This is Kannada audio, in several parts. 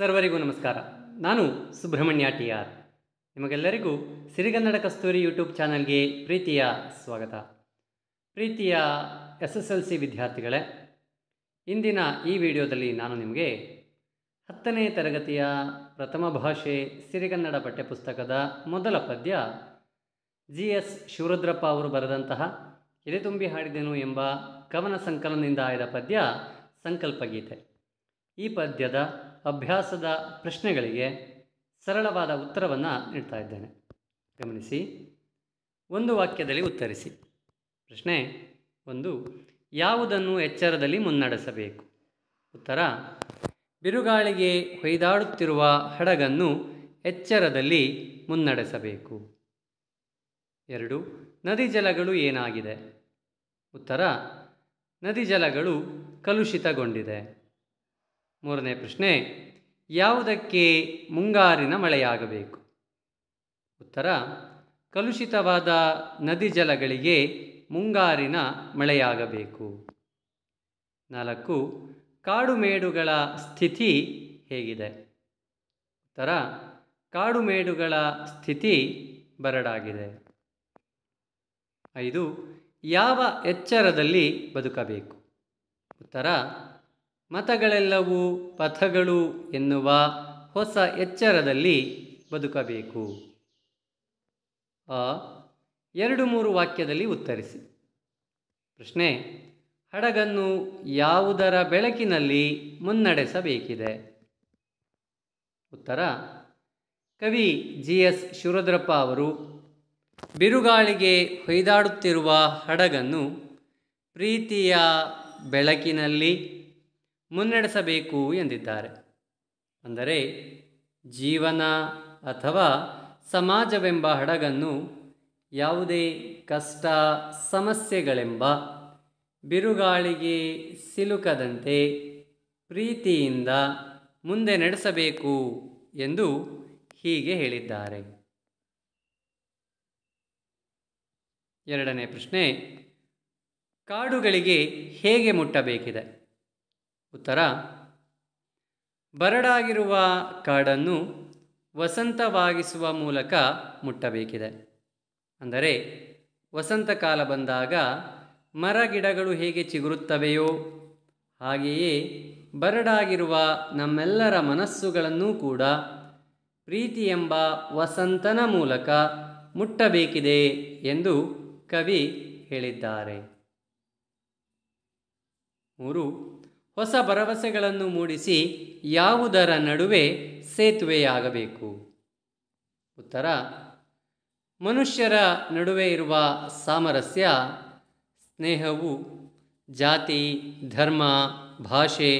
ಸರ್ವರಿಗೂ ನಮಸ್ಕಾರ ನಾನು ಸುಬ್ರಹ್ಮಣ್ಯ ಟಿ ಆರ್ ನಿಮಗೆಲ್ಲರಿಗೂ ಸಿರಿಗನ್ನಡ ಕಸ್ತೂರಿ ಯೂಟ್ಯೂಬ್ ಚಾನಲ್ಗೆ ಪ್ರೀತಿಯ ಸ್ವಾಗತ ಪ್ರೀತಿಯ ಎಸ್ ಎಸ್ ಎಲ್ ಸಿ ವಿದ್ಯಾರ್ಥಿಗಳೇ ಇಂದಿನ ಈ ವಿಡಿಯೋದಲ್ಲಿ ನಾನು ನಿಮಗೆ ಹತ್ತನೇ ತರಗತಿಯ ಪ್ರಥಮ ಭಾಷೆ ಸಿರಿಗನ್ನಡ ಪಠ್ಯಪುಸ್ತಕದ ಮೊದಲ ಪದ್ಯ ಜಿ ಎಸ್ ಶಿವರುದ್ರಪ್ಪ ಅವರು ಬರೆದಂತಹ ತುಂಬಿ ಹಾಡಿದೆನು ಎಂಬ ಕವನ ಸಂಕಲನದಿಂದ ಆಯ್ದ ಪದ್ಯ ಸಂಕಲ್ಪಗೀತೆ ಈ ಪದ್ಯದ ಅಭ್ಯಾಸದ ಪ್ರಶ್ನೆಗಳಿಗೆ ಸರಳವಾದ ಉತ್ತರವನ್ನು ನೀಡ್ತಾ ಇದ್ದೇನೆ ಗಮನಿಸಿ ಒಂದು ವಾಕ್ಯದಲ್ಲಿ ಉತ್ತರಿಸಿ ಪ್ರಶ್ನೆ ಒಂದು ಯಾವುದನ್ನು ಎಚ್ಚರದಲ್ಲಿ ಮುನ್ನಡೆಸಬೇಕು ಉತ್ತರ ಬಿರುಗಾಳಿಗೆ ಹೊಯ್ದಾಡುತ್ತಿರುವ ಹಡಗನ್ನು ಎಚ್ಚರದಲ್ಲಿ ಮುನ್ನಡೆಸಬೇಕು ಎರಡು ನದಿ ಜಲಗಳು ಏನಾಗಿದೆ ಉತ್ತರ ನದಿ ಜಲಗಳು ಕಲುಷಿತಗೊಂಡಿದೆ ಮೂರನೇ ಪ್ರಶ್ನೆ ಯಾವುದಕ್ಕೆ ಮುಂಗಾರಿನ ಮಳೆಯಾಗಬೇಕು ಉತ್ತರ ಕಲುಷಿತವಾದ ನದಿ ಜಲಗಳಿಗೆ ಮುಂಗಾರಿನ ಮಳೆಯಾಗಬೇಕು ನಾಲ್ಕು ಕಾಡುಮೇಡುಗಳ ಸ್ಥಿತಿ ಹೇಗಿದೆ ಉತ್ತರ ಕಾಡುಮೇಡುಗಳ ಸ್ಥಿತಿ ಬರಡಾಗಿದೆ ಐದು ಯಾವ ಎಚ್ಚರದಲ್ಲಿ ಬದುಕಬೇಕು ಉತ್ತರ ಮತಗಳೆಲ್ಲವೂ ಪಥಗಳು ಎನ್ನುವ ಹೊಸ ಎಚ್ಚರದಲ್ಲಿ ಬದುಕಬೇಕು ಅ ಎರಡು ಮೂರು ವಾಕ್ಯದಲ್ಲಿ ಉತ್ತರಿಸಿ ಪ್ರಶ್ನೆ ಹಡಗನ್ನು ಯಾವುದರ ಬೆಳಕಿನಲ್ಲಿ ಮುನ್ನಡೆಸಬೇಕಿದೆ ಉತ್ತರ ಕವಿ ಜಿ ಎಸ್ ಶಿವರುದ್ರಪ್ಪ ಅವರು ಬಿರುಗಾಳಿಗೆ ಹೊಯ್ದಾಡುತ್ತಿರುವ ಹಡಗನ್ನು ಪ್ರೀತಿಯ ಬೆಳಕಿನಲ್ಲಿ ಮುನ್ನಡೆಸಬೇಕು ಎಂದಿದ್ದಾರೆ ಅಂದರೆ ಜೀವನ ಅಥವಾ ಸಮಾಜವೆಂಬ ಹಡಗನ್ನು ಯಾವುದೇ ಕಷ್ಟ ಸಮಸ್ಯೆಗಳೆಂಬ ಬಿರುಗಾಳಿಗೆ ಸಿಲುಕದಂತೆ ಪ್ರೀತಿಯಿಂದ ಮುಂದೆ ನಡೆಸಬೇಕು ಎಂದು ಹೀಗೆ ಹೇಳಿದ್ದಾರೆ ಎರಡನೇ ಪ್ರಶ್ನೆ ಕಾಡುಗಳಿಗೆ ಹೇಗೆ ಮುಟ್ಟಬೇಕಿದೆ ಉತ್ತರ ಬರಡಾಗಿರುವ ಕಾಡನ್ನು ವಸಂತವಾಗಿಸುವ ಮೂಲಕ ಮುಟ್ಟಬೇಕಿದೆ ಅಂದರೆ ವಸಂತ ಕಾಲ ಬಂದಾಗ ಮರ ಗಿಡಗಳು ಹೇಗೆ ಚಿಗುರುತ್ತವೆಯೋ ಹಾಗೆಯೇ ಬರಡಾಗಿರುವ ನಮ್ಮೆಲ್ಲರ ಮನಸ್ಸುಗಳನ್ನು ಕೂಡ ಪ್ರೀತಿ ಎಂಬ ವಸಂತನ ಮೂಲಕ ಮುಟ್ಟಬೇಕಿದೆ ಎಂದು ಕವಿ ಹೇಳಿದ್ದಾರೆ ಮೂರು ಹೊಸ ಭರವಸೆಗಳನ್ನು ಮೂಡಿಸಿ ಯಾವುದರ ನಡುವೆ ಸೇತುವೆಯಾಗಬೇಕು ಉತ್ತರ ಮನುಷ್ಯರ ನಡುವೆ ಇರುವ ಸಾಮರಸ್ಯ ಸ್ನೇಹವು ಜಾತಿ ಧರ್ಮ ಭಾಷೆ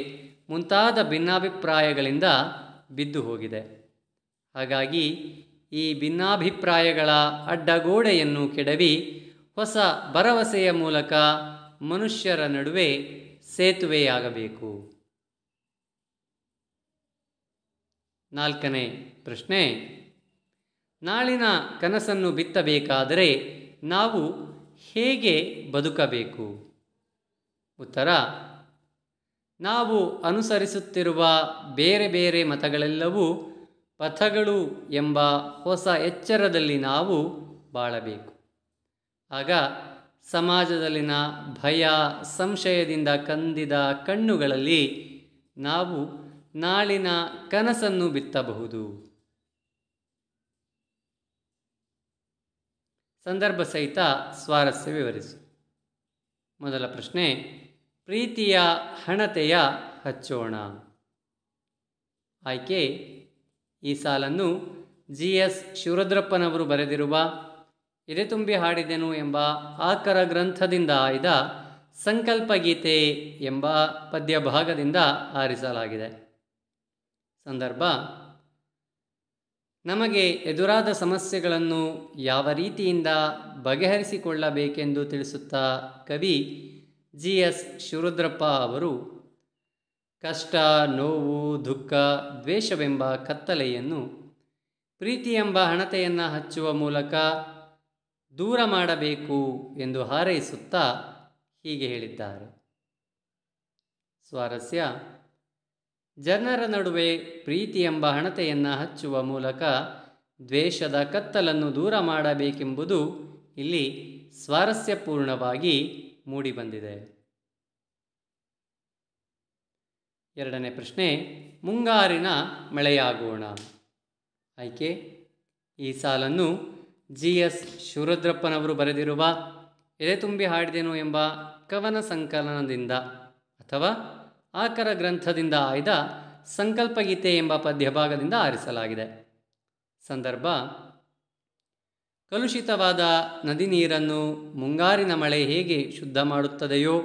ಮುಂತಾದ ಭಿನ್ನಾಭಿಪ್ರಾಯಗಳಿಂದ ಬಿದ್ದು ಹೋಗಿದೆ ಹಾಗಾಗಿ ಈ ಭಿನ್ನಾಭಿಪ್ರಾಯಗಳ ಅಡ್ಡಗೋಡೆಯನ್ನು ಕೆಡವಿ ಹೊಸ ಭರವಸೆಯ ಮೂಲಕ ಮನುಷ್ಯರ ನಡುವೆ ಸೇತುವೆಯಾಗಬೇಕು ನಾಲ್ಕನೇ ಪ್ರಶ್ನೆ ನಾಳಿನ ಕನಸನ್ನು ಬಿತ್ತಬೇಕಾದರೆ ನಾವು ಹೇಗೆ ಬದುಕಬೇಕು ಉತ್ತರ ನಾವು ಅನುಸರಿಸುತ್ತಿರುವ ಬೇರೆ ಬೇರೆ ಮತಗಳೆಲ್ಲವೂ ಪಥಗಳು ಎಂಬ ಹೊಸ ಎಚ್ಚರದಲ್ಲಿ ನಾವು ಬಾಳಬೇಕು ಆಗ ಸಮಾಜದಲ್ಲಿನ ಭಯ ಸಂಶಯದಿಂದ ಕಂದಿದ ಕಣ್ಣುಗಳಲ್ಲಿ ನಾವು ನಾಳಿನ ಕನಸನ್ನು ಬಿತ್ತಬಹುದು ಸಂದರ್ಭ ಸಹಿತ ಸ್ವಾರಸ್ಯ ವಿವರಿಸು ಮೊದಲ ಪ್ರಶ್ನೆ ಪ್ರೀತಿಯ ಹಣತೆಯ ಹಚ್ಚೋಣ ಆಯ್ಕೆ ಈ ಸಾಲನ್ನು ಜಿ ಎಸ್ ಶಿವರುದ್ರಪ್ಪನವರು ಬರೆದಿರುವ ಎದೆ ತುಂಬಿ ಹಾಡಿದೆನು ಎಂಬ ಆಕರ ಗ್ರಂಥದಿಂದ ಆಯ್ದ ಸಂಕಲ್ಪಗೀತೆ ಎಂಬ ಪದ್ಯ ಭಾಗದಿಂದ ಆರಿಸಲಾಗಿದೆ ಸಂದರ್ಭ ನಮಗೆ ಎದುರಾದ ಸಮಸ್ಯೆಗಳನ್ನು ಯಾವ ರೀತಿಯಿಂದ ಬಗೆಹರಿಸಿಕೊಳ್ಳಬೇಕೆಂದು ತಿಳಿಸುತ್ತಾ ಕವಿ ಜಿ ಎಸ್ ಶಿವರುದ್ರಪ್ಪ ಅವರು ಕಷ್ಟ ನೋವು ದುಃಖ ದ್ವೇಷವೆಂಬ ಕತ್ತಲೆಯನ್ನು ಪ್ರೀತಿ ಎಂಬ ಹಣತೆಯನ್ನು ಹಚ್ಚುವ ಮೂಲಕ ದೂರ ಮಾಡಬೇಕು ಎಂದು ಹಾರೈಸುತ್ತಾ ಹೀಗೆ ಹೇಳಿದ್ದಾರೆ ಸ್ವಾರಸ್ಯ ಜನರ ನಡುವೆ ಪ್ರೀತಿ ಎಂಬ ಹಣತೆಯನ್ನು ಹಚ್ಚುವ ಮೂಲಕ ದ್ವೇಷದ ಕತ್ತಲನ್ನು ದೂರ ಮಾಡಬೇಕೆಂಬುದು ಇಲ್ಲಿ ಸ್ವಾರಸ್ಯಪೂರ್ಣವಾಗಿ ಮೂಡಿಬಂದಿದೆ ಎರಡನೇ ಪ್ರಶ್ನೆ ಮುಂಗಾರಿನ ಮಳೆಯಾಗೋಣ ಆಯ್ಕೆ ಈ ಸಾಲನ್ನು ಜಿ ಎಸ್ ಶಿವರುದ್ರಪ್ಪನವರು ಬರೆದಿರುವ ಎದೆ ತುಂಬಿ ಹಾಡಿದೆನು ಎಂಬ ಕವನ ಸಂಕಲನದಿಂದ ಅಥವಾ ಆಕರ ಗ್ರಂಥದಿಂದ ಆಯ್ದ ಸಂಕಲ್ಪಗೀತೆ ಎಂಬ ಪದ್ಯಭಾಗದಿಂದ ಆರಿಸಲಾಗಿದೆ ಸಂದರ್ಭ ಕಲುಷಿತವಾದ ನದಿ ನೀರನ್ನು ಮುಂಗಾರಿನ ಮಳೆ ಹೇಗೆ ಶುದ್ಧ ಮಾಡುತ್ತದೆಯೋ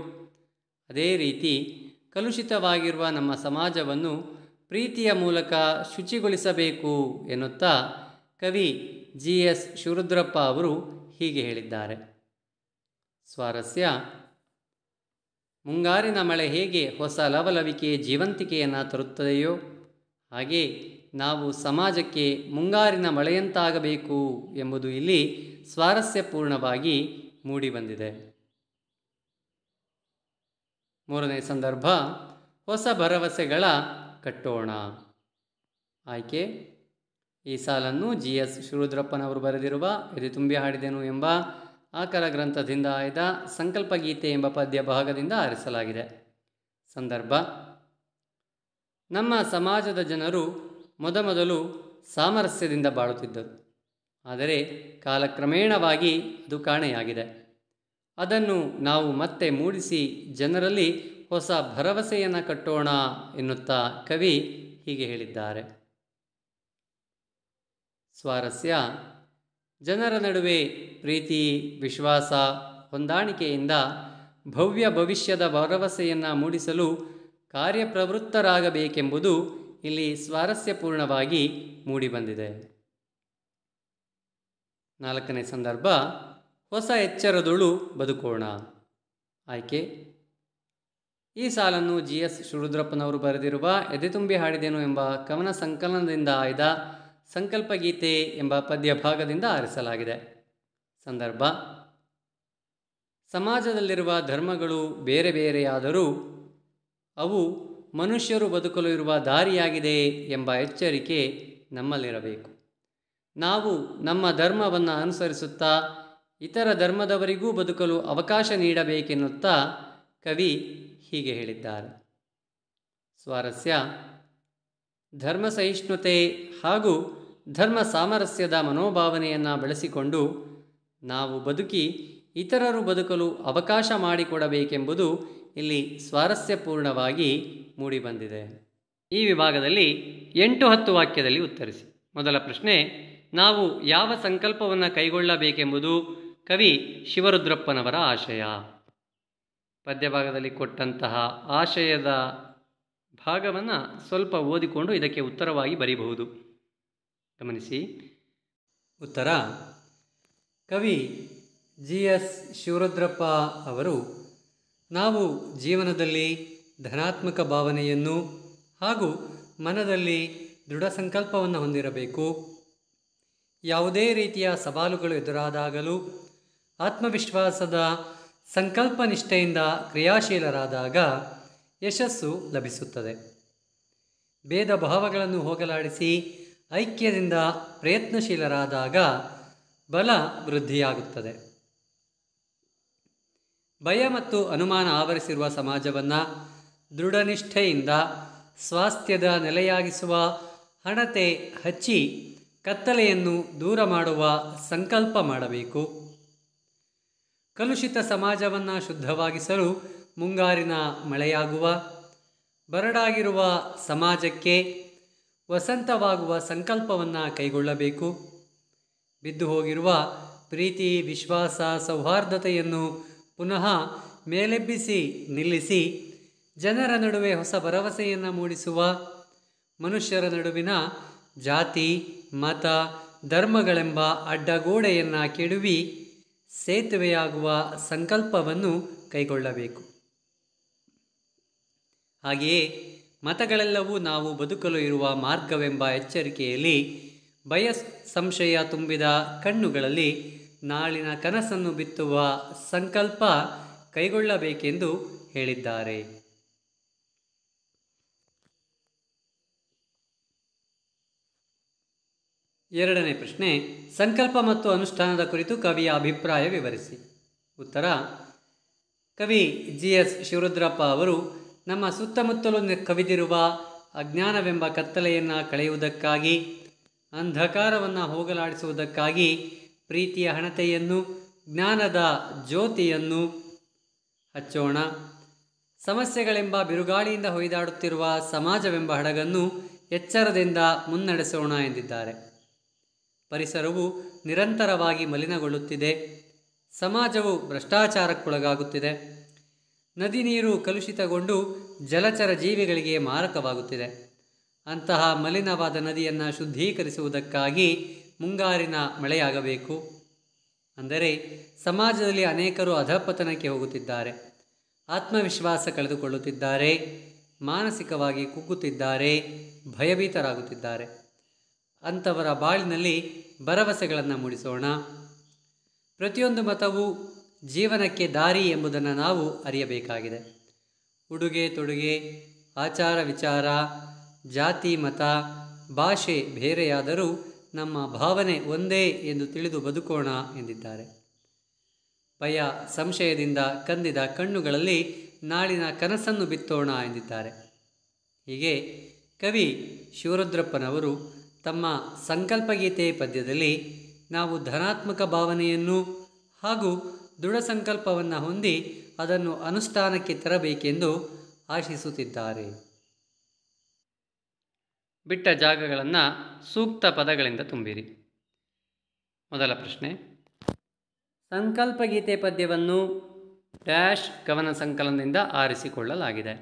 ಅದೇ ರೀತಿ ಕಲುಷಿತವಾಗಿರುವ ನಮ್ಮ ಸಮಾಜವನ್ನು ಪ್ರೀತಿಯ ಮೂಲಕ ಶುಚಿಗೊಳಿಸಬೇಕು ಎನ್ನುತ್ತಾ ಕವಿ ಜಿ ಎಸ್ ಶಿವರುದ್ರಪ್ಪ ಅವರು ಹೀಗೆ ಹೇಳಿದ್ದಾರೆ ಸ್ವಾರಸ್ಯ ಮುಂಗಾರಿನ ಮಳೆ ಹೇಗೆ ಹೊಸ ಲವಲವಿಕೆ ಜೀವಂತಿಕೆಯನ್ನು ತರುತ್ತದೆಯೋ ಹಾಗೆ ನಾವು ಸಮಾಜಕ್ಕೆ ಮುಂಗಾರಿನ ಮಳೆಯಂತಾಗಬೇಕು ಎಂಬುದು ಇಲ್ಲಿ ಸ್ವಾರಸ್ಯಪೂರ್ಣವಾಗಿ ಮೂಡಿಬಂದಿದೆ ಮೂರನೇ ಸಂದರ್ಭ ಹೊಸ ಭರವಸೆಗಳ ಕಟ್ಟೋಣ ಆಯ್ಕೆ ಈ ಸಾಲನ್ನು ಜಿ ಎಸ್ ಶಿವರುದ್ರಪ್ಪನವರು ಬರೆದಿರುವ ಎದೆ ತುಂಬಿ ಹಾಡಿದೆನು ಎಂಬ ಆಕರ ಗ್ರಂಥದಿಂದ ಆಯ್ದ ಸಂಕಲ್ಪಗೀತೆ ಎಂಬ ಪದ್ಯ ಭಾಗದಿಂದ ಆರಿಸಲಾಗಿದೆ ಸಂದರ್ಭ ನಮ್ಮ ಸಮಾಜದ ಜನರು ಮೊದಮೊದಲು ಸಾಮರಸ್ಯದಿಂದ ಬಾಳುತ್ತಿದ್ದರು ಆದರೆ ಕಾಲಕ್ರಮೇಣವಾಗಿ ಅದು ಕಾಣೆಯಾಗಿದೆ ಅದನ್ನು ನಾವು ಮತ್ತೆ ಮೂಡಿಸಿ ಜನರಲ್ಲಿ ಹೊಸ ಭರವಸೆಯನ್ನು ಕಟ್ಟೋಣ ಎನ್ನುತ್ತಾ ಕವಿ ಹೀಗೆ ಹೇಳಿದ್ದಾರೆ ಸ್ವಾರಸ್ಯ ಜನರ ನಡುವೆ ಪ್ರೀತಿ ವಿಶ್ವಾಸ ಹೊಂದಾಣಿಕೆಯಿಂದ ಭವ್ಯ ಭವಿಷ್ಯದ ಭರವಸೆಯನ್ನು ಮೂಡಿಸಲು ಕಾರ್ಯಪ್ರವೃತ್ತರಾಗಬೇಕೆಂಬುದು ಇಲ್ಲಿ ಸ್ವಾರಸ್ಯಪೂರ್ಣವಾಗಿ ಮೂಡಿಬಂದಿದೆ ನಾಲ್ಕನೇ ಸಂದರ್ಭ ಹೊಸ ಎಚ್ಚರದೊಳು ಬದುಕೋಣ ಆಯ್ಕೆ ಈ ಸಾಲನ್ನು ಜಿ ಎಸ್ ಶಿರುದ್ರಪ್ಪನವರು ಬರೆದಿರುವ ಎದೆತುಂಬಿ ಹಾಡಿದೆನು ಎಂಬ ಕವನ ಸಂಕಲನದಿಂದ ಆಯ್ದ ಸಂಕಲ್ಪಗೀತೆ ಎಂಬ ಪದ್ಯ ಭಾಗದಿಂದ ಆರಿಸಲಾಗಿದೆ ಸಂದರ್ಭ ಸಮಾಜದಲ್ಲಿರುವ ಧರ್ಮಗಳು ಬೇರೆ ಬೇರೆಯಾದರೂ ಅವು ಮನುಷ್ಯರು ಬದುಕಲು ಇರುವ ದಾರಿಯಾಗಿದೆ ಎಂಬ ಎಚ್ಚರಿಕೆ ನಮ್ಮಲ್ಲಿರಬೇಕು ನಾವು ನಮ್ಮ ಧರ್ಮವನ್ನು ಅನುಸರಿಸುತ್ತಾ ಇತರ ಧರ್ಮದವರಿಗೂ ಬದುಕಲು ಅವಕಾಶ ನೀಡಬೇಕೆನ್ನುತ್ತಾ ಕವಿ ಹೀಗೆ ಹೇಳಿದ್ದಾರೆ ಸ್ವಾರಸ್ಯ ಧರ್ಮ ಸಹಿಷ್ಣುತೆ ಹಾಗೂ ಧರ್ಮ ಸಾಮರಸ್ಯದ ಮನೋಭಾವನೆಯನ್ನು ಬೆಳೆಸಿಕೊಂಡು ನಾವು ಬದುಕಿ ಇತರರು ಬದುಕಲು ಅವಕಾಶ ಮಾಡಿಕೊಡಬೇಕೆಂಬುದು ಇಲ್ಲಿ ಸ್ವಾರಸ್ಯಪೂರ್ಣವಾಗಿ ಮೂಡಿಬಂದಿದೆ ಈ ವಿಭಾಗದಲ್ಲಿ ಎಂಟು ಹತ್ತು ವಾಕ್ಯದಲ್ಲಿ ಉತ್ತರಿಸಿ ಮೊದಲ ಪ್ರಶ್ನೆ ನಾವು ಯಾವ ಸಂಕಲ್ಪವನ್ನು ಕೈಗೊಳ್ಳಬೇಕೆಂಬುದು ಕವಿ ಶಿವರುದ್ರಪ್ಪನವರ ಆಶಯ ಪದ್ಯಭಾಗದಲ್ಲಿ ಕೊಟ್ಟಂತಹ ಆಶಯದ ಭಾಗವನ್ನು ಸ್ವಲ್ಪ ಓದಿಕೊಂಡು ಇದಕ್ಕೆ ಉತ್ತರವಾಗಿ ಬರೀಬಹುದು ಗಮನಿಸಿ ಉತ್ತರ ಕವಿ ಜಿ ಎಸ್ ಶಿವರುದ್ರಪ್ಪ ಅವರು ನಾವು ಜೀವನದಲ್ಲಿ ಧನಾತ್ಮಕ ಭಾವನೆಯನ್ನು ಹಾಗೂ ಮನದಲ್ಲಿ ದೃಢ ಸಂಕಲ್ಪವನ್ನು ಹೊಂದಿರಬೇಕು ಯಾವುದೇ ರೀತಿಯ ಸವಾಲುಗಳು ಎದುರಾದಾಗಲೂ ಆತ್ಮವಿಶ್ವಾಸದ ಸಂಕಲ್ಪ ನಿಷ್ಠೆಯಿಂದ ಕ್ರಿಯಾಶೀಲರಾದಾಗ ಯಶಸ್ಸು ಲಭಿಸುತ್ತದೆ ಭೇದ ಭಾವಗಳನ್ನು ಹೋಗಲಾಡಿಸಿ ಐಕ್ಯದಿಂದ ಪ್ರಯತ್ನಶೀಲರಾದಾಗ ಬಲ ವೃದ್ಧಿಯಾಗುತ್ತದೆ ಭಯ ಮತ್ತು ಅನುಮಾನ ಆವರಿಸಿರುವ ಸಮಾಜವನ್ನು ದೃಢನಿಷ್ಠೆಯಿಂದ ಸ್ವಾಸ್ಥ್ಯದ ನೆಲೆಯಾಗಿಸುವ ಹಣತೆ ಹಚ್ಚಿ ಕತ್ತಲೆಯನ್ನು ದೂರ ಮಾಡುವ ಸಂಕಲ್ಪ ಮಾಡಬೇಕು ಕಲುಷಿತ ಸಮಾಜವನ್ನು ಶುದ್ಧವಾಗಿಸಲು ಮುಂಗಾರಿನ ಮಳೆಯಾಗುವ ಬರಡಾಗಿರುವ ಸಮಾಜಕ್ಕೆ ವಸಂತವಾಗುವ ಸಂಕಲ್ಪವನ್ನು ಕೈಗೊಳ್ಳಬೇಕು ಬಿದ್ದು ಹೋಗಿರುವ ಪ್ರೀತಿ ವಿಶ್ವಾಸ ಸೌಹಾರ್ದತೆಯನ್ನು ಪುನಃ ಮೇಲೆಬ್ಬಿಸಿ ನಿಲ್ಲಿಸಿ ಜನರ ನಡುವೆ ಹೊಸ ಭರವಸೆಯನ್ನು ಮೂಡಿಸುವ ಮನುಷ್ಯರ ನಡುವಿನ ಜಾತಿ ಮತ ಧರ್ಮಗಳೆಂಬ ಅಡ್ಡಗೋಡೆಯನ್ನು ಕೆಡವಿ ಸೇತುವೆಯಾಗುವ ಸಂಕಲ್ಪವನ್ನು ಕೈಗೊಳ್ಳಬೇಕು ಹಾಗೆಯೇ ಮತಗಳೆಲ್ಲವೂ ನಾವು ಬದುಕಲು ಇರುವ ಮಾರ್ಗವೆಂಬ ಎಚ್ಚರಿಕೆಯಲ್ಲಿ ಬಯಸ್ ಸಂಶಯ ತುಂಬಿದ ಕಣ್ಣುಗಳಲ್ಲಿ ನಾಳಿನ ಕನಸನ್ನು ಬಿತ್ತುವ ಸಂಕಲ್ಪ ಕೈಗೊಳ್ಳಬೇಕೆಂದು ಹೇಳಿದ್ದಾರೆ ಎರಡನೇ ಪ್ರಶ್ನೆ ಸಂಕಲ್ಪ ಮತ್ತು ಅನುಷ್ಠಾನದ ಕುರಿತು ಕವಿಯ ಅಭಿಪ್ರಾಯ ವಿವರಿಸಿ ಉತ್ತರ ಕವಿ ಜಿ ಎಸ್ ಶಿವರುದ್ರಪ್ಪ ಅವರು ನಮ್ಮ ಸುತ್ತಮುತ್ತಲು ಕವಿದಿರುವ ಅಜ್ಞಾನವೆಂಬ ಕತ್ತಲೆಯನ್ನು ಕಳೆಯುವುದಕ್ಕಾಗಿ ಅಂಧಕಾರವನ್ನು ಹೋಗಲಾಡಿಸುವುದಕ್ಕಾಗಿ ಪ್ರೀತಿಯ ಹಣತೆಯನ್ನು ಜ್ಞಾನದ ಜ್ಯೋತಿಯನ್ನು ಹಚ್ಚೋಣ ಸಮಸ್ಯೆಗಳೆಂಬ ಬಿರುಗಾಳಿಯಿಂದ ಹೊಯ್ದಾಡುತ್ತಿರುವ ಸಮಾಜವೆಂಬ ಹಡಗನ್ನು ಎಚ್ಚರದಿಂದ ಮುನ್ನಡೆಸೋಣ ಎಂದಿದ್ದಾರೆ ಪರಿಸರವು ನಿರಂತರವಾಗಿ ಮಲಿನಗೊಳ್ಳುತ್ತಿದೆ ಸಮಾಜವು ಭ್ರಷ್ಟಾಚಾರಕ್ಕೊಳಗಾಗುತ್ತಿದೆ ನದಿ ನೀರು ಕಲುಷಿತಗೊಂಡು ಜಲಚರ ಜೀವಿಗಳಿಗೆ ಮಾರಕವಾಗುತ್ತಿದೆ ಅಂತಹ ಮಲಿನವಾದ ನದಿಯನ್ನು ಶುದ್ಧೀಕರಿಸುವುದಕ್ಕಾಗಿ ಮುಂಗಾರಿನ ಮಳೆಯಾಗಬೇಕು ಅಂದರೆ ಸಮಾಜದಲ್ಲಿ ಅನೇಕರು ಅಧಪತನಕ್ಕೆ ಹೋಗುತ್ತಿದ್ದಾರೆ ಆತ್ಮವಿಶ್ವಾಸ ಕಳೆದುಕೊಳ್ಳುತ್ತಿದ್ದಾರೆ ಮಾನಸಿಕವಾಗಿ ಕುಗ್ಗುತ್ತಿದ್ದಾರೆ ಭಯಭೀತರಾಗುತ್ತಿದ್ದಾರೆ ಅಂಥವರ ಬಾಳಿನಲ್ಲಿ ಭರವಸೆಗಳನ್ನು ಮೂಡಿಸೋಣ ಪ್ರತಿಯೊಂದು ಮತವು ಜೀವನಕ್ಕೆ ದಾರಿ ಎಂಬುದನ್ನು ನಾವು ಅರಿಯಬೇಕಾಗಿದೆ ಉಡುಗೆ ತೊಡುಗೆ ಆಚಾರ ವಿಚಾರ ಜಾತಿ ಮತ ಭಾಷೆ ಬೇರೆಯಾದರೂ ನಮ್ಮ ಭಾವನೆ ಒಂದೇ ಎಂದು ತಿಳಿದು ಬದುಕೋಣ ಎಂದಿದ್ದಾರೆ ಭಯ ಸಂಶಯದಿಂದ ಕಂದಿದ ಕಣ್ಣುಗಳಲ್ಲಿ ನಾಳಿನ ಕನಸನ್ನು ಬಿತ್ತೋಣ ಎಂದಿದ್ದಾರೆ ಹೀಗೆ ಕವಿ ಶಿವರುದ್ರಪ್ಪನವರು ತಮ್ಮ ಸಂಕಲ್ಪಗೀತೆ ಪದ್ಯದಲ್ಲಿ ನಾವು ಧನಾತ್ಮಕ ಭಾವನೆಯನ್ನು ಹಾಗೂ ದೃಢ ಸಂಕಲ್ಪವನ್ನು ಹೊಂದಿ ಅದನ್ನು ಅನುಷ್ಠಾನಕ್ಕೆ ತರಬೇಕೆಂದು ಆಶಿಸುತ್ತಿದ್ದಾರೆ ಬಿಟ್ಟ ಜಾಗಗಳನ್ನು ಸೂಕ್ತ ಪದಗಳಿಂದ ತುಂಬಿರಿ ಮೊದಲ ಪ್ರಶ್ನೆ ಸಂಕಲ್ಪಗೀತೆ ಪದ್ಯವನ್ನು ಡ್ಯಾಶ್ ಕವನ ಸಂಕಲನದಿಂದ ಆರಿಸಿಕೊಳ್ಳಲಾಗಿದೆ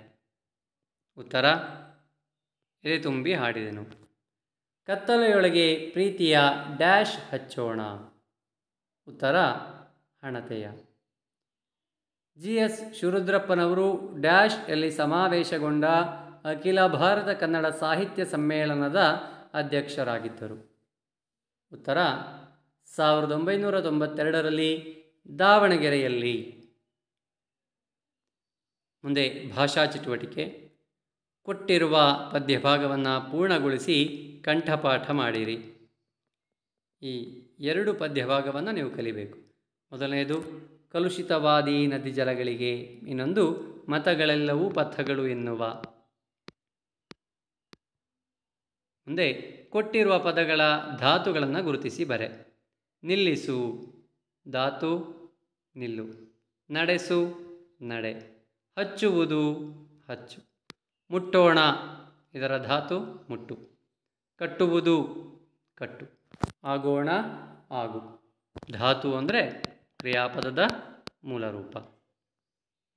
ಉತ್ತರ ಎದೆ ತುಂಬಿ ಹಾಡಿದೆನು ಕತ್ತಲೆಯೊಳಗೆ ಪ್ರೀತಿಯ ಡ್ಯಾಶ್ ಹಚ್ಚೋಣ ಉತ್ತರ ಹಣತೆಯ ಜಿ ಎಸ್ ಶುರುದ್ರಪ್ಪನವರು ಡ್ಯಾಶ್ ಎಲ್ಲಿ ಸಮಾವೇಶಗೊಂಡ ಅಖಿಲ ಭಾರತ ಕನ್ನಡ ಸಾಹಿತ್ಯ ಸಮ್ಮೇಳನದ ಅಧ್ಯಕ್ಷರಾಗಿದ್ದರು ಉತ್ತರ ಸಾವಿರದ ಒಂಬೈನೂರ ತೊಂಬತ್ತೆರಡರಲ್ಲಿ ದಾವಣಗೆರೆಯಲ್ಲಿ ಮುಂದೆ ಭಾಷಾ ಚಟುವಟಿಕೆ ಕೊಟ್ಟಿರುವ ಪದ್ಯಭಾಗವನ್ನು ಪೂರ್ಣಗೊಳಿಸಿ ಕಂಠಪಾಠ ಮಾಡಿರಿ ಈ ಎರಡು ಪದ್ಯಭಾಗವನ್ನು ನೀವು ಕಲಿಬೇಕು ಮೊದಲನೆಯದು ಕಲುಷಿತವಾದಿ ನದಿ ಜಲಗಳಿಗೆ ಇನ್ನೊಂದು ಮತಗಳೆಲ್ಲವೂ ಪಥಗಳು ಎನ್ನುವ ಮುಂದೆ ಕೊಟ್ಟಿರುವ ಪದಗಳ ಧಾತುಗಳನ್ನು ಗುರುತಿಸಿ ಬರೆ ನಿಲ್ಲಿಸು ಧಾತು ನಿಲ್ಲು ನಡೆಸು ನಡೆ ಹಚ್ಚುವುದು ಹಚ್ಚು ಮುಟ್ಟೋಣ ಇದರ ಧಾತು ಮುಟ್ಟು ಕಟ್ಟುವುದು ಕಟ್ಟು ಆಗೋಣ ಆಗು ಧಾತು ಅಂದರೆ ಕ್ರಿಯಾಪದದ ಮೂಲರೂಪ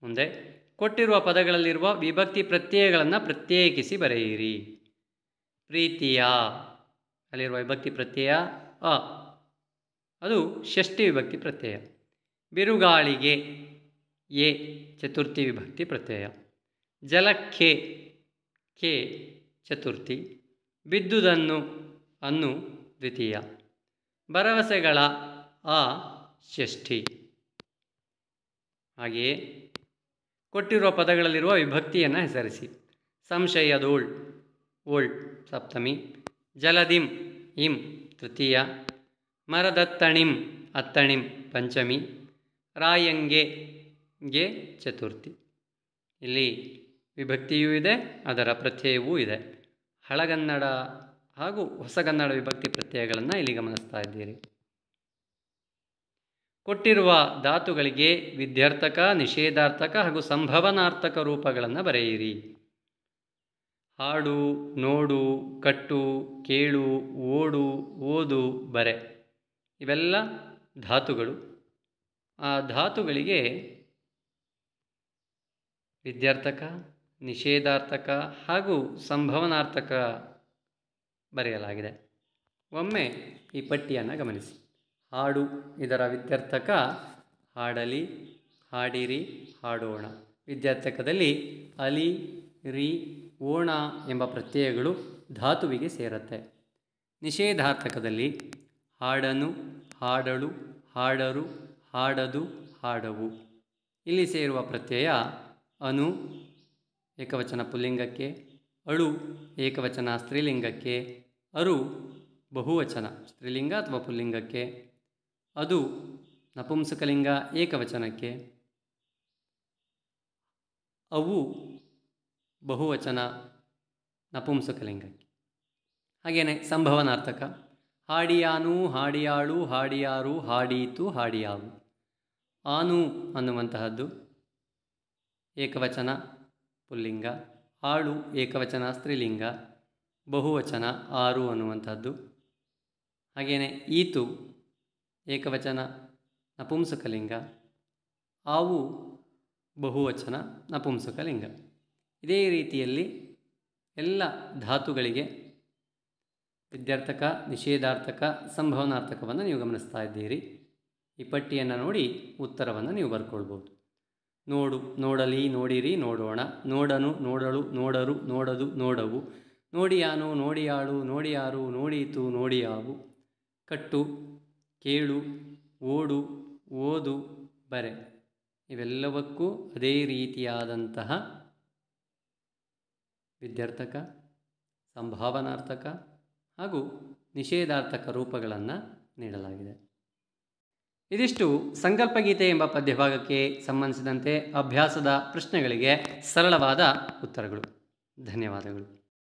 ಮುಂದೆ ಕೊಟ್ಟಿರುವ ಪದಗಳಲ್ಲಿರುವ ವಿಭಕ್ತಿ ಪ್ರತ್ಯಯಗಳನ್ನು ಪ್ರತ್ಯೇಕಿಸಿ ಬರೆಯಿರಿ ಪ್ರೀತಿಯ ಅಲ್ಲಿರುವ ವಿಭಕ್ತಿ ಪ್ರತ್ಯಯ ಅ ಅದು ಷಷ್ಠಿ ವಿಭಕ್ತಿ ಪ್ರತ್ಯಯ ಬಿರುಗಾಳಿಗೆ ಎ ಚತುರ್ಥಿ ವಿಭಕ್ತಿ ಪ್ರತ್ಯಯ ಜಲಕ್ಕೆ ಕೆ ಚತುರ್ಥಿ ಬಿದ್ದುದನ್ನು ಅನ್ನು ದ್ವಿತೀಯ ಭರವಸೆಗಳ ಅ ಷಷ್ಠಿ ಹಾಗೆಯೇ ಕೊಟ್ಟಿರುವ ಪದಗಳಲ್ಲಿರುವ ವಿಭಕ್ತಿಯನ್ನು ಹೆಸರಿಸಿ ಸಂಶಯದೋಳ್ ಓಳ್ ಸಪ್ತಮಿ ಜಲದಿಂ ಇಂ ತೃತೀಯ ಮರದತ್ತಣಿಂ ಅತ್ತಣಿಂ ಪಂಚಮಿ ರಾಯಂಗೆ ಗೆ ಚತುರ್ಥಿ ಇಲ್ಲಿ ವಿಭಕ್ತಿಯೂ ಇದೆ ಅದರ ಪ್ರತ್ಯಯವೂ ಇದೆ ಹಳಗನ್ನಡ ಹಾಗೂ ಹೊಸಗನ್ನಡ ವಿಭಕ್ತಿ ಪ್ರತ್ಯಯಗಳನ್ನು ಇಲ್ಲಿ ಗಮನಿಸ್ತಾ ಇದ್ದೀರಿ ಕೊಟ್ಟಿರುವ ಧಾತುಗಳಿಗೆ ವಿದ್ಯಾರ್ಥಕ ನಿಷೇಧಾರ್ಥಕ ಹಾಗೂ ಸಂಭವನಾರ್ಥಕ ರೂಪಗಳನ್ನು ಬರೆಯಿರಿ ಹಾಡು ನೋಡು ಕಟ್ಟು ಕೇಳು ಓಡು ಓದು ಬರೆ ಇವೆಲ್ಲ ಧಾತುಗಳು ಆ ಧಾತುಗಳಿಗೆ ವಿದ್ಯಾರ್ಥಕ ನಿಷೇಧಾರ್ಥಕ ಹಾಗೂ ಸಂಭವನಾರ್ಥಕ ಬರೆಯಲಾಗಿದೆ ಒಮ್ಮೆ ಈ ಪಟ್ಟಿಯನ್ನು ಗಮನಿಸಿ ಹಾಡು ಇದರ ವಿದ್ಯಾರ್ಥಕ ಹಾಡಲಿ ಹಾಡಿರಿ ಹಾಡೋಣ ವಿದ್ಯಾರ್ಥಕದಲ್ಲಿ ಅಲಿ ರಿ ಓಣ ಎಂಬ ಪ್ರತ್ಯಯಗಳು ಧಾತುವಿಗೆ ಸೇರುತ್ತೆ ನಿಷೇಧಾರ್ಥಕದಲ್ಲಿ ಹಾಡನು ಹಾಡಳು ಹಾಡರು ಹಾಡದು ಹಾಡವು ಇಲ್ಲಿ ಸೇರುವ ಪ್ರತ್ಯಯ ಅನು ಏಕವಚನ ಪುಲ್ಲಿಂಗಕ್ಕೆ ಅಳು ಏಕವಚನ ಸ್ತ್ರೀಲಿಂಗಕ್ಕೆ ಅರು ಬಹುವಚನ ಸ್ತ್ರೀಲಿಂಗ ಅಥವಾ ಪುಲ್ಲಿಂಗಕ್ಕೆ ಅದು ನಪುಂಸಕಲಿಂಗ ಏಕವಚನಕ್ಕೆ ಅವು ಬಹುವಚನ ನಪುಂಸಕಲಿಂಗಕ್ಕೆ ಹಾಗೇನೆ ಸಂಭವನಾರ್ಥಕ ಹಾಡಿಯಾನು ಹಾಡಿಯಾಳು ಹಾಡಿಯಾರು ಹಾಡೀತು ಹಾಡಿಯಾವು ಆನು ಅನ್ನುವಂತಹದ್ದು ಏಕವಚನ ಪುಲ್ಲಿಂಗ ಹಾಳು ಏಕವಚನ ಸ್ತ್ರೀಲಿಂಗ ಬಹುವಚನ ಆರು ಅನ್ನುವಂಥದ್ದು ಹಾಗೆಯೇ ಈತು ಏಕವಚನ ನಪುಂಸಕಲಿಂಗ ಆವು ಬಹುವಚನ ನಪುಂಸಕಲಿಂಗ ಇದೇ ರೀತಿಯಲ್ಲಿ ಎಲ್ಲ ಧಾತುಗಳಿಗೆ ವಿದ್ಯಾರ್ಥಕ ನಿಷೇಧಾರ್ಥಕ ಸಂಭವನಾರ್ಥಕವನ್ನು ನೀವು ಗಮನಿಸ್ತಾ ಇದ್ದೀರಿ ಈ ಪಟ್ಟಿಯನ್ನು ನೋಡಿ ಉತ್ತರವನ್ನು ನೀವು ಬರ್ಕೊಳ್ಬೋದು ನೋಡು ನೋಡಲಿ ನೋಡಿರಿ ನೋಡೋಣ ನೋಡನು ನೋಡಳು ನೋಡರು ನೋಡದು ನೋಡವು ನೋಡಿಯಾನು ನೋಡಿಯಾಳು ನೋಡಿಯಾರು ನೋಡೀತು ನೋಡಿಯಾವು ಕಟ್ಟು ಕೇಳು ಓಡು ಓದು ಬರೆ ಇವೆಲ್ಲವಕ್ಕೂ ಅದೇ ರೀತಿಯಾದಂತಹ ವಿದ್ಯಾರ್ಥಕ ಸಂಭಾವನಾರ್ಥಕ ಹಾಗೂ ನಿಷೇಧಾರ್ಥಕ ರೂಪಗಳನ್ನು ನೀಡಲಾಗಿದೆ ಇದಿಷ್ಟು ಸಂಕಲ್ಪಗೀತೆ ಎಂಬ ಪದ್ಯಭಾಗಕ್ಕೆ ಸಂಬಂಧಿಸಿದಂತೆ ಅಭ್ಯಾಸದ ಪ್ರಶ್ನೆಗಳಿಗೆ ಸರಳವಾದ ಉತ್ತರಗಳು ಧನ್ಯವಾದಗಳು